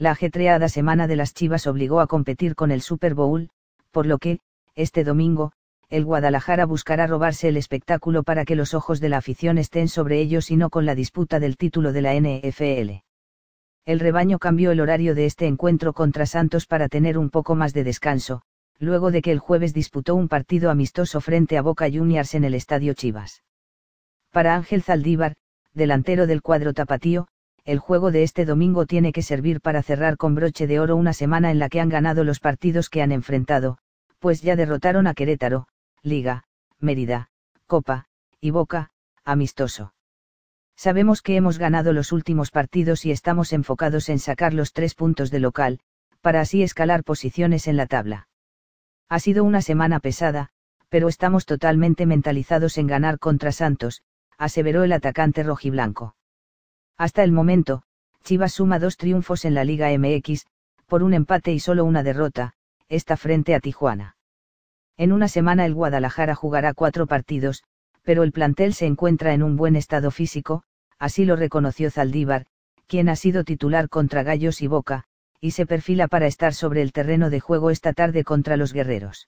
La ajetreada semana de las Chivas obligó a competir con el Super Bowl, por lo que, este domingo, el Guadalajara buscará robarse el espectáculo para que los ojos de la afición estén sobre ellos y no con la disputa del título de la NFL. El rebaño cambió el horario de este encuentro contra Santos para tener un poco más de descanso, luego de que el jueves disputó un partido amistoso frente a Boca Juniors en el Estadio Chivas. Para Ángel Zaldívar, delantero del cuadro tapatío, el juego de este domingo tiene que servir para cerrar con broche de oro una semana en la que han ganado los partidos que han enfrentado, pues ya derrotaron a Querétaro, Liga, Mérida, Copa, y Boca, amistoso. Sabemos que hemos ganado los últimos partidos y estamos enfocados en sacar los tres puntos de local, para así escalar posiciones en la tabla. Ha sido una semana pesada, pero estamos totalmente mentalizados en ganar contra Santos, aseveró el atacante rojiblanco. Hasta el momento, Chivas suma dos triunfos en la Liga MX, por un empate y solo una derrota, esta frente a Tijuana. En una semana el Guadalajara jugará cuatro partidos, pero el plantel se encuentra en un buen estado físico, así lo reconoció Zaldívar, quien ha sido titular contra Gallos y Boca, y se perfila para estar sobre el terreno de juego esta tarde contra los guerreros.